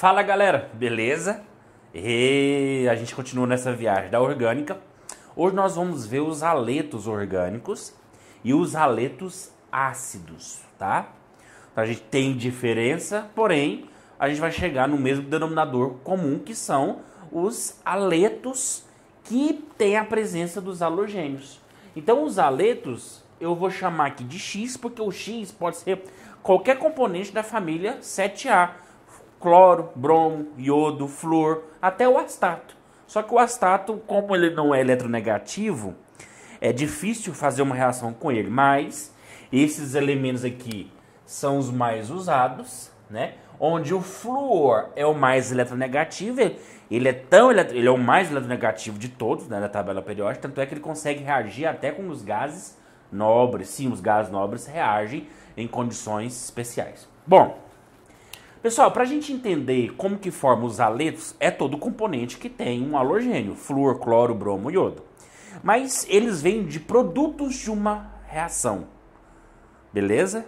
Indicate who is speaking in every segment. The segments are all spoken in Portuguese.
Speaker 1: Fala galera, beleza? E a gente continua nessa viagem da orgânica. Hoje nós vamos ver os aletos orgânicos e os aletos ácidos, tá? a gente tem diferença, porém a gente vai chegar no mesmo denominador comum que são os aletos que têm a presença dos halogênios. Então os aletos eu vou chamar aqui de X porque o X pode ser qualquer componente da família 7A cloro, bromo, iodo, flúor, até o astato. Só que o astato, como ele não é eletronegativo, é difícil fazer uma reação com ele, mas esses elementos aqui são os mais usados, né? Onde o flúor é o mais eletronegativo, ele é tão ele é o mais eletronegativo de todos, né, da tabela periódica, tanto é que ele consegue reagir até com os gases nobres. Sim, os gases nobres reagem em condições especiais. Bom, Pessoal, para a gente entender como que forma os aletos, é todo componente que tem um halogênio, flúor, cloro, bromo e iodo. Mas eles vêm de produtos de uma reação. Beleza?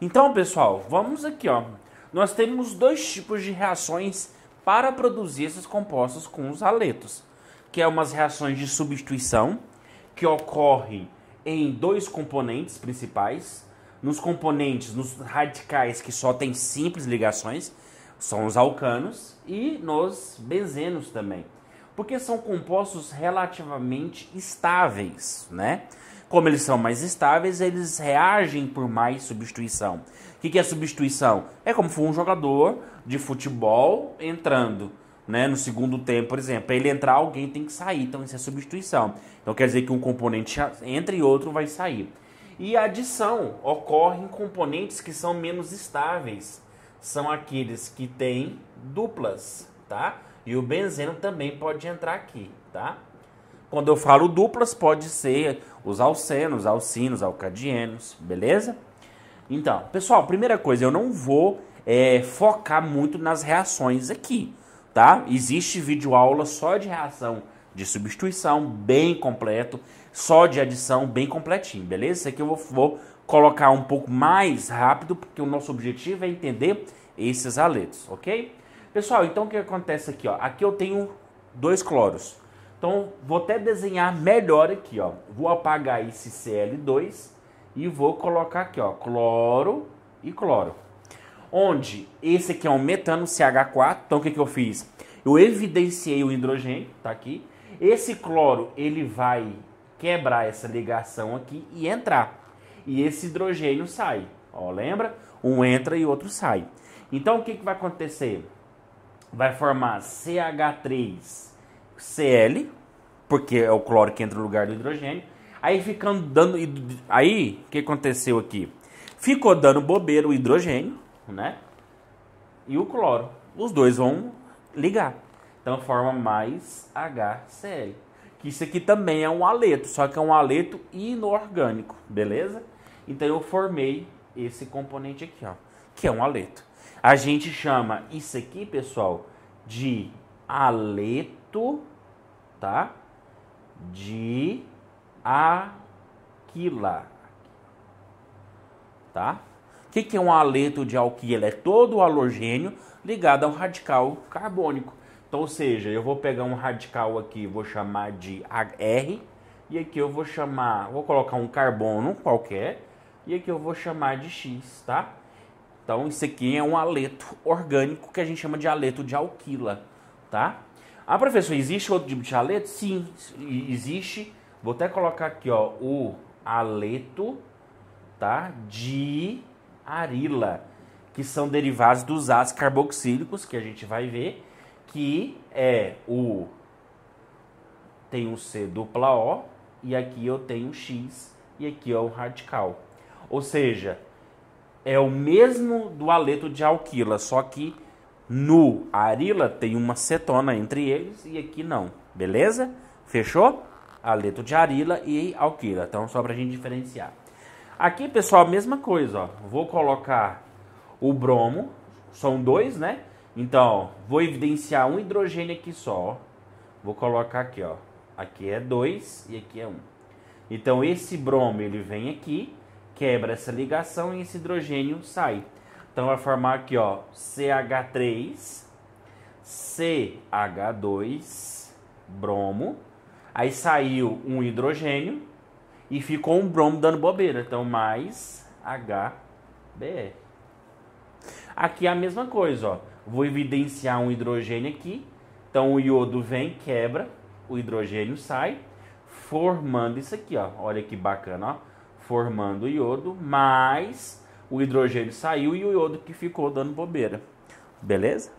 Speaker 1: Então, pessoal, vamos aqui, ó. Nós temos dois tipos de reações para produzir esses compostos com os aletos, que é umas reações de substituição que ocorre em dois componentes principais. Nos componentes, nos radicais que só tem simples ligações, são os alcanos, e nos benzenos também. Porque são compostos relativamente estáveis, né? Como eles são mais estáveis, eles reagem por mais substituição. O que é substituição? É como for um jogador de futebol entrando né, no segundo tempo, por exemplo. Para ele entrar, alguém tem que sair, então isso é substituição. Então quer dizer que um componente entra e outro vai sair. E a adição ocorre em componentes que são menos estáveis. São aqueles que têm duplas, tá? E o benzeno também pode entrar aqui, tá? Quando eu falo duplas, pode ser os alcenos, alcinos, alcadienos, beleza? Então, pessoal, primeira coisa, eu não vou é, focar muito nas reações aqui tá? Existe vídeo aula só de reação de substituição, bem completo, só de adição, bem completinho, beleza? Isso aqui eu vou, vou colocar um pouco mais rápido, porque o nosso objetivo é entender esses aletos, ok? Pessoal, então o que acontece aqui, ó? Aqui eu tenho dois cloros. Então, vou até desenhar melhor aqui, ó. Vou apagar esse Cl2 e vou colocar aqui, ó, cloro e cloro onde esse aqui é um metano CH4. Então o que, que eu fiz? Eu evidenciei o hidrogênio, tá aqui. Esse cloro, ele vai quebrar essa ligação aqui e entrar. E esse hidrogênio sai. Ó, lembra? Um entra e outro sai. Então o que, que vai acontecer? Vai formar CH3Cl, porque é o cloro que entra no lugar do hidrogênio. Aí ficando dando. Aí o que aconteceu aqui? Ficou dando bobeira o hidrogênio né? E o cloro. Os dois vão ligar. Então forma mais HCl. Que isso aqui também é um aleto, só que é um aleto inorgânico, beleza? Então eu formei esse componente aqui, ó, que é um aleto. A gente chama isso aqui, pessoal, de aleto, tá? De aquila, tá? O que, que é um aleto de alquila? Ele é todo o halogênio ligado a um radical carbônico. Então, ou seja, eu vou pegar um radical aqui, vou chamar de R, e aqui eu vou chamar, vou colocar um carbono qualquer, e aqui eu vou chamar de X, tá? Então, isso aqui é um aleto orgânico que a gente chama de aleto de alquila, tá? Ah, professor, existe outro tipo de aleto? Sim, existe. Vou até colocar aqui, ó, o aleto, tá? De arila, que são derivados dos ácidos carboxílicos, que a gente vai ver, que é o. Tem um C dupla O, e aqui eu tenho um X, e aqui é o radical. Ou seja, é o mesmo do aleto de alquila, só que no arila tem uma cetona entre eles e aqui não. Beleza? Fechou? Aleto de arila e alquila. Então, só para a gente diferenciar. Aqui, pessoal, a mesma coisa, ó. Vou colocar o bromo, são dois, né? Então, vou evidenciar um hidrogênio aqui só. Vou colocar aqui, ó. Aqui é dois e aqui é Um. Então, esse bromo, ele vem aqui, quebra essa ligação e esse hidrogênio sai. Então, vai formar aqui, ó, CH3, CH2, bromo. Aí saiu um hidrogênio, e ficou um bromo dando bobeira. Então, mais HBE. Aqui é a mesma coisa, ó. Vou evidenciar um hidrogênio aqui. Então, o iodo vem, quebra, o hidrogênio sai, formando isso aqui, ó. Olha que bacana, ó. Formando o iodo, mais o hidrogênio saiu e o iodo que ficou dando bobeira. Beleza?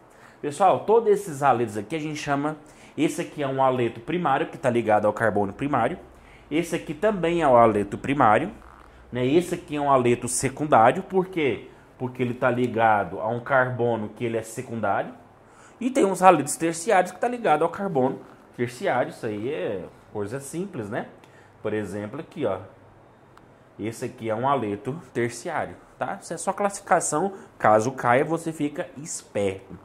Speaker 1: Pessoal, todos esses aletos aqui a gente chama... Esse aqui é um aleto primário, que está ligado ao carbono primário. Esse aqui também é o aleto primário, né? Esse aqui é um aleto secundário, por quê? Porque ele está ligado a um carbono que ele é secundário. E tem uns aletos terciários que está ligado ao carbono terciário, isso aí é coisa simples, né? Por exemplo, aqui, ó. Esse aqui é um aleto terciário, tá? Isso é só classificação, caso caia você fica esperto.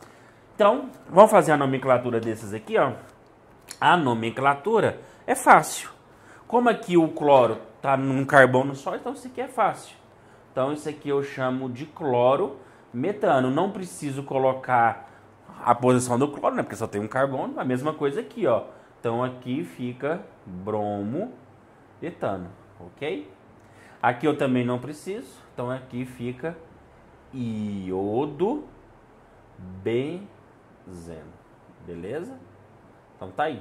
Speaker 1: Então, vamos fazer a nomenclatura desses aqui, ó. A nomenclatura é fácil. Como aqui o cloro está num carbono só, então isso aqui é fácil. Então isso aqui eu chamo de cloro metano. Não preciso colocar a posição do cloro, né? Porque só tem um carbono. A mesma coisa aqui, ó. Então aqui fica bromo etano, ok? Aqui eu também não preciso. Então aqui fica iodo benzeno, beleza? Então tá aí.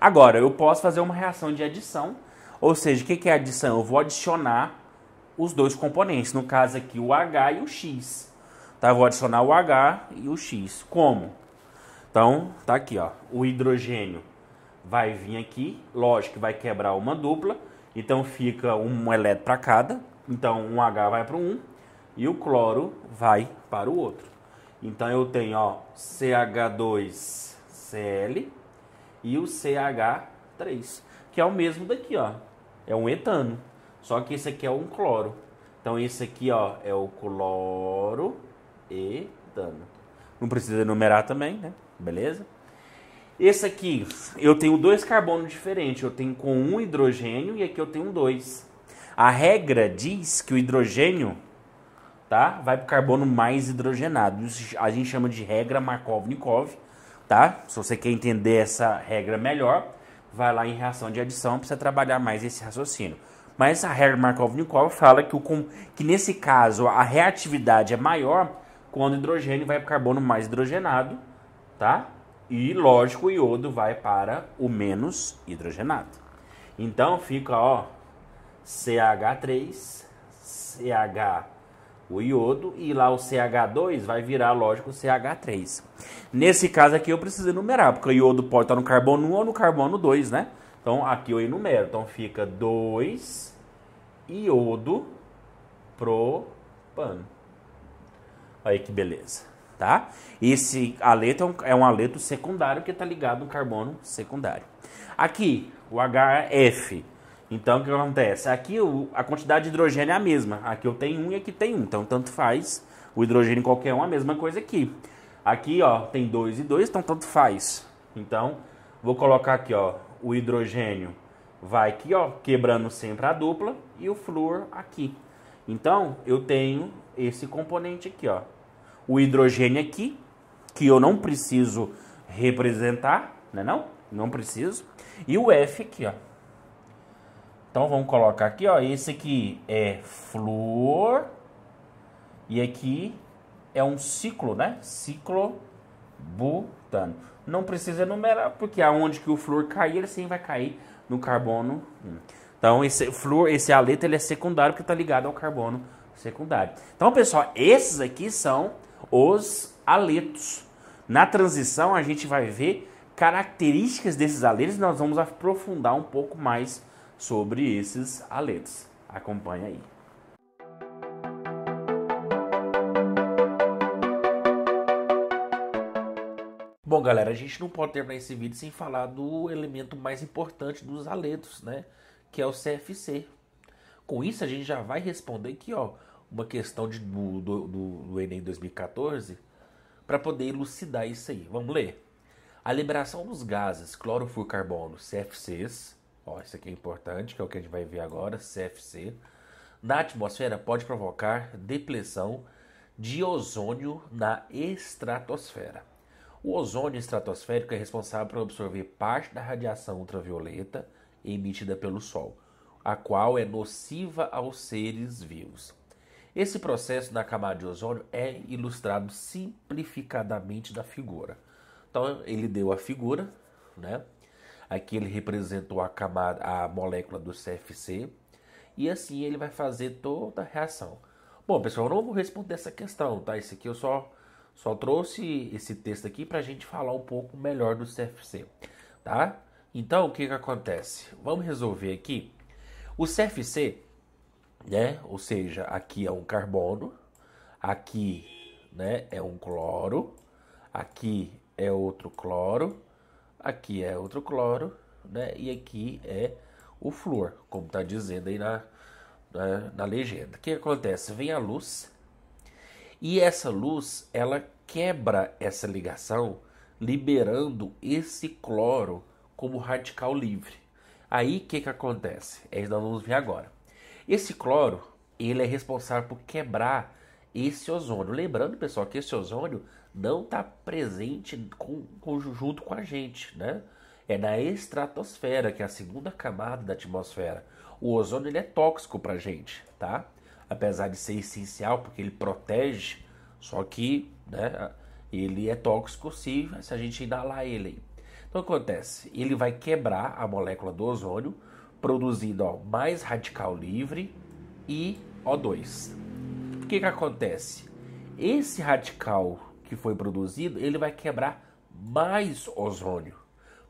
Speaker 1: Agora, eu posso fazer uma reação de adição, ou seja, o que é adição? Eu vou adicionar os dois componentes, no caso aqui o H e o X. Tá? Eu vou adicionar o H e o X. Como? Então, tá aqui, ó. O hidrogênio vai vir aqui, lógico que vai quebrar uma dupla, então fica um elétron para cada, então um H vai para um e o cloro vai para o outro. Então eu tenho ó, CH2Cl e o CH3, que é o mesmo daqui, ó. É um etano, só que esse aqui é um cloro. Então esse aqui, ó, é o cloroetano. Não precisa enumerar também, né? Beleza? Esse aqui, eu tenho dois carbonos diferentes. Eu tenho com um hidrogênio e aqui eu tenho dois. A regra diz que o hidrogênio tá, vai para o carbono mais hidrogenado. Isso a gente chama de regra Markov-Nikov, tá? Se você quer entender essa regra melhor, vai lá em reação de adição para você trabalhar mais esse raciocínio. Mas a regra markov fala que, o, que nesse caso a reatividade é maior quando o hidrogênio vai para o carbono mais hidrogenado, tá? E lógico, o iodo vai para o menos hidrogenado. Então fica, ó, CH3, CH o iodo e lá o CH2 vai virar, lógico, o CH3. Nesse caso aqui eu preciso enumerar, porque o iodo pode estar no carbono 1 ou no carbono 2, né? Então aqui eu enumero. Então fica 2 iodo propano. Aí que beleza, tá? Esse aleto é, é um aleto secundário que está ligado no carbono secundário. Aqui, o HF é então, o que acontece? Aqui o, a quantidade de hidrogênio é a mesma. Aqui eu tenho um e aqui tem um. Então, tanto faz. O hidrogênio em qualquer um é a mesma coisa aqui. Aqui, ó, tem dois e dois, então tanto faz. Então, vou colocar aqui, ó, o hidrogênio vai aqui, ó, quebrando sempre a dupla e o flúor aqui. Então, eu tenho esse componente aqui, ó. O hidrogênio aqui, que eu não preciso representar, né não? Não preciso. E o F aqui, ó. Então vamos colocar aqui, ó, esse aqui é flúor e aqui é um ciclo, né? Ciclobutano. Não precisa numerar, porque aonde que o flúor cair, ele sim vai cair no carbono. Então esse flúor, esse aleto, ele é secundário porque está ligado ao carbono secundário. Então, pessoal, esses aqui são os aletos. Na transição, a gente vai ver características desses aletos, nós vamos aprofundar um pouco mais sobre esses aletos. Acompanha aí. Bom, galera, a gente não pode terminar esse vídeo sem falar do elemento mais importante dos aletos, né? Que é o CFC. Com isso, a gente já vai responder aqui, ó, uma questão de, do, do, do Enem 2014 para poder elucidar isso aí. Vamos ler? A liberação dos gases clorofluorcarbono, CFCs, Ó, isso aqui é importante, que é o que a gente vai ver agora, CFC. Na atmosfera pode provocar depressão de ozônio na estratosfera. O ozônio estratosférico é responsável por absorver parte da radiação ultravioleta emitida pelo Sol, a qual é nociva aos seres vivos. Esse processo na camada de ozônio é ilustrado simplificadamente da figura. Então, ele deu a figura, né? Aqui ele representou a camada, a molécula do CFC. E assim ele vai fazer toda a reação. Bom, pessoal, eu não vou responder essa questão, tá? Esse aqui eu só, só trouxe esse texto aqui para a gente falar um pouco melhor do CFC, tá? Então, o que, que acontece? Vamos resolver aqui. O CFC, né? Ou seja, aqui é um carbono, aqui né, é um cloro, aqui é outro cloro Aqui é outro cloro, né? E aqui é o flúor, como está dizendo aí na, na, na legenda. O que acontece? Vem a luz e essa luz ela quebra essa ligação, liberando esse cloro como radical livre. Aí o que, que acontece? É isso que nós vamos ver agora. Esse cloro ele é responsável por quebrar esse ozônio. Lembrando, pessoal, que esse ozônio não está presente com, junto com a gente, né? É na estratosfera, que é a segunda camada da atmosfera. O ozônio ele é tóxico para a gente, tá? Apesar de ser essencial, porque ele protege, só que né, ele é tóxico se, se a gente inalar ele. Então, o que acontece? Ele vai quebrar a molécula do ozônio, produzindo ó, mais radical livre e O2. O que, que acontece? Esse radical que foi produzido, ele vai quebrar mais ozônio,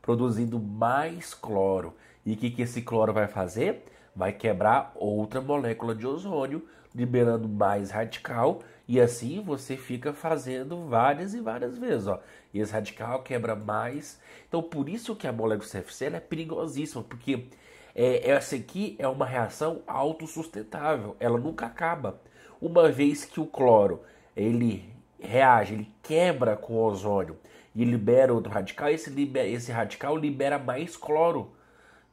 Speaker 1: produzindo mais cloro. E o que, que esse cloro vai fazer? Vai quebrar outra molécula de ozônio, liberando mais radical, e assim você fica fazendo várias e várias vezes. Ó. E esse radical quebra mais. Então, por isso que a molécula do CFC é perigosíssima, porque é, é, essa aqui é uma reação autossustentável, ela nunca acaba. Uma vez que o cloro ele reage, ele quebra com o ozônio e libera outro radical, esse, libera, esse radical libera mais cloro.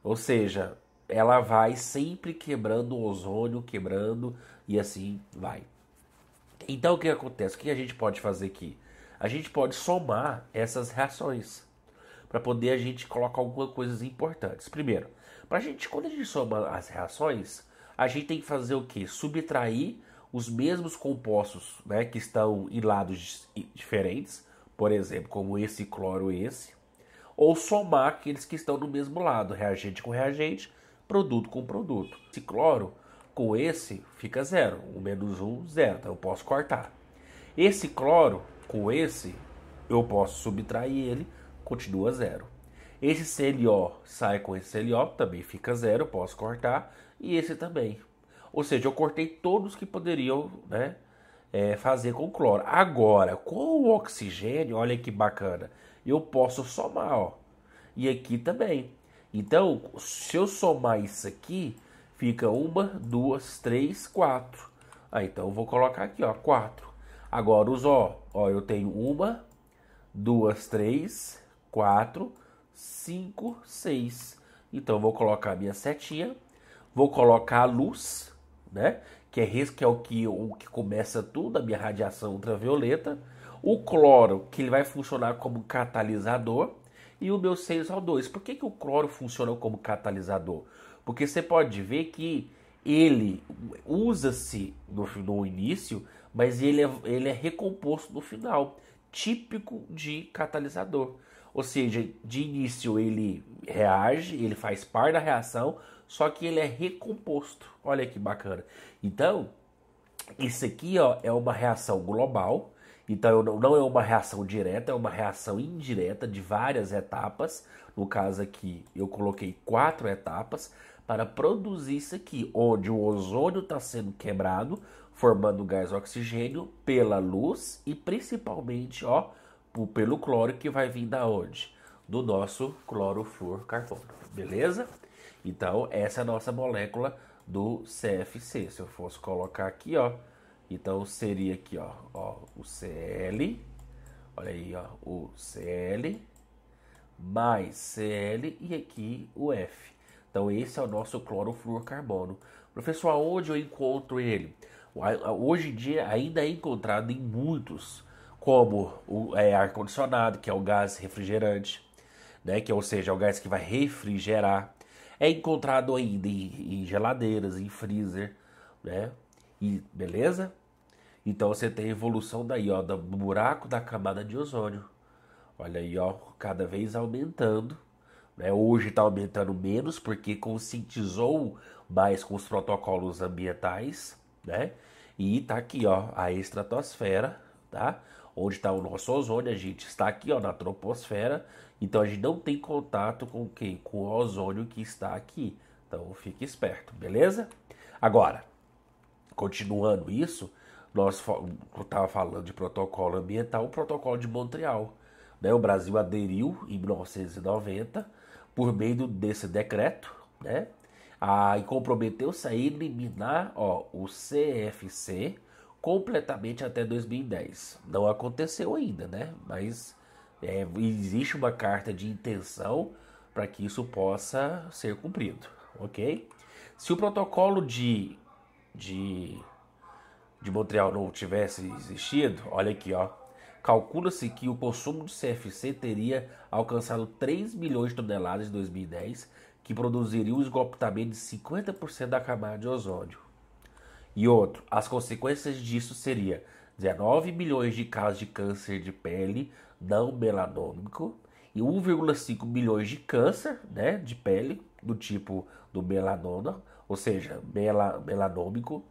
Speaker 1: Ou seja, ela vai sempre quebrando o ozônio, quebrando e assim vai. Então o que acontece? O que a gente pode fazer aqui? A gente pode somar essas reações para poder a gente colocar algumas coisas importantes. Primeiro, para a gente quando a gente soma as reações, a gente tem que fazer o que? Subtrair os mesmos compostos né, que estão em lados diferentes, por exemplo, como esse cloro esse, ou somar aqueles que estão no mesmo lado, reagente com reagente, produto com produto. Esse cloro com esse fica zero, o menos um, zero, então eu posso cortar. Esse cloro com esse, eu posso subtrair ele, continua zero. Esse CLO sai com esse CLO, também fica zero, posso cortar, e esse também. Ou seja, eu cortei todos que poderiam né, é, fazer com cloro. Agora, com o oxigênio, olha que bacana, eu posso somar, ó. E aqui também. Então, se eu somar isso aqui, fica uma, duas, três, quatro. Ah, então eu vou colocar aqui, ó, quatro. Agora os ó, ó, eu tenho uma, duas, três, quatro, cinco, seis. Então eu vou colocar a minha setinha, vou colocar a luz, né? Que é que é o que, o que começa tudo, a minha radiação ultravioleta. O cloro, que ele vai funcionar como catalisador. E o meu 6O2. Por que, que o cloro funciona como catalisador? Porque você pode ver que ele usa-se no, no início, mas ele é, ele é recomposto no final. Típico de catalisador. Ou seja, de início ele reage, ele faz parte da reação, só que ele é recomposto. Olha que bacana. Então, isso aqui ó, é uma reação global. Então, não é uma reação direta, é uma reação indireta de várias etapas. No caso aqui, eu coloquei quatro etapas para produzir isso aqui, onde o ozônio está sendo quebrado, formando gás oxigênio pela luz e principalmente ó, pelo cloro que vai vir da onde? Do nosso clorofluorcarbono, beleza? Então, essa é a nossa molécula do CFC. Se eu fosse colocar aqui, ó, então seria aqui, ó, ó o Cl, olha aí, ó, o Cl mais Cl e aqui o F. Então, esse é o nosso clorofluorcarbono. Professor, aonde eu encontro ele? Hoje em dia ainda é encontrado em muitos, como o é, ar-condicionado, que é o gás refrigerante, né? que ou seja, é o gás que vai refrigerar é encontrado ainda em, em geladeiras, em freezer, né? E beleza? Então você tem a evolução daí, ó, do buraco da camada de ozônio. Olha aí, ó, cada vez aumentando. Né? Hoje está aumentando menos porque conscientizou mais com os protocolos ambientais, né? E tá aqui, ó, a estratosfera, tá? Onde está o nosso ozônio, a gente está aqui, ó, na troposfera, então a gente não tem contato com o que? Com o ozônio que está aqui. Então fique esperto, beleza? Agora, continuando isso, nós estava falando de protocolo ambiental, o protocolo de Montreal. Né? O Brasil aderiu em 1990 por meio desse decreto, né? Ah, e comprometeu-se a eliminar ó, o CFC completamente até 2010. Não aconteceu ainda, né? Mas é, existe uma carta de intenção para que isso possa ser cumprido, ok? Se o protocolo de, de, de Montreal não tivesse existido, olha aqui, ó, calcula-se que o consumo de CFC teria alcançado 3 milhões de toneladas em 2010, que produziria um esgotamento de 50% da camada de ozônio. E outro, as consequências disso seria 19 milhões de casos de câncer de pele não melanômico e 1,5 milhões de câncer né, de pele do tipo do melanoma, ou seja, mela, melanômico,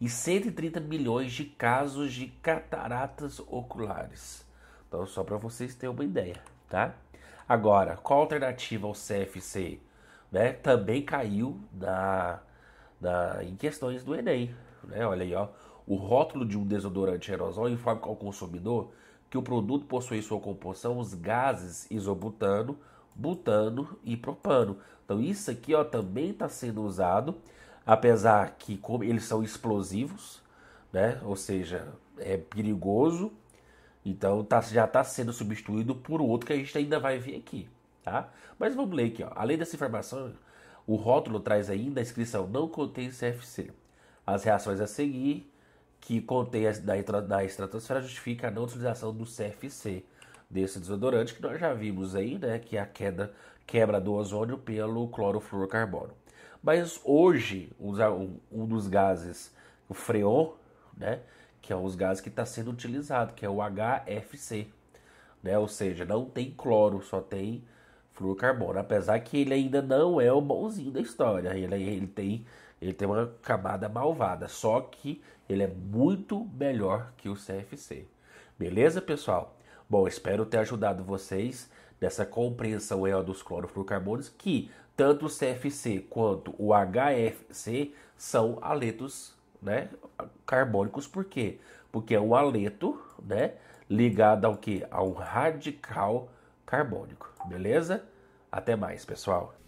Speaker 1: e 130 milhões de casos de cataratas oculares. Então, só para vocês terem uma ideia, tá? Agora, qual a alternativa ao CFC? Né, também caiu na, na, em questões do Enem. Né? Olha aí, ó o rótulo de um desodorante aerosol informa ao consumidor que o produto possui em sua composição os gases isobutano, butano e propano. Então isso aqui ó, também está sendo usado, apesar que como eles são explosivos, né? ou seja, é perigoso, então tá, já está sendo substituído por outro que a gente ainda vai ver aqui. Tá? Mas vamos ler aqui. Ó. Além dessa informação, o rótulo traz ainda a inscrição não contém CFC. As reações a seguir que contém a, da, da estratosfera justifica a não utilização do CFC, desse desodorante que nós já vimos aí, né, que é a queda, quebra do ozônio pelo clorofluorcarbono. Mas hoje, um, um dos gases, o freon, né, que é um dos gases que está sendo utilizado, que é o HFC, né, ou seja, não tem cloro, só tem fluorcarbono, apesar que ele ainda não é o bonzinho da história, ele, ele tem ele tem uma camada malvada, só que ele é muito melhor que o CFC. Beleza, pessoal? Bom, espero ter ajudado vocês nessa compreensão aí dos clorofluorcarbonos que tanto o CFC quanto o HFC são aletos né, carbônicos. Por quê? Porque é um aleto né, ligado ao que? A um radical carbônico. Beleza? Até mais, pessoal.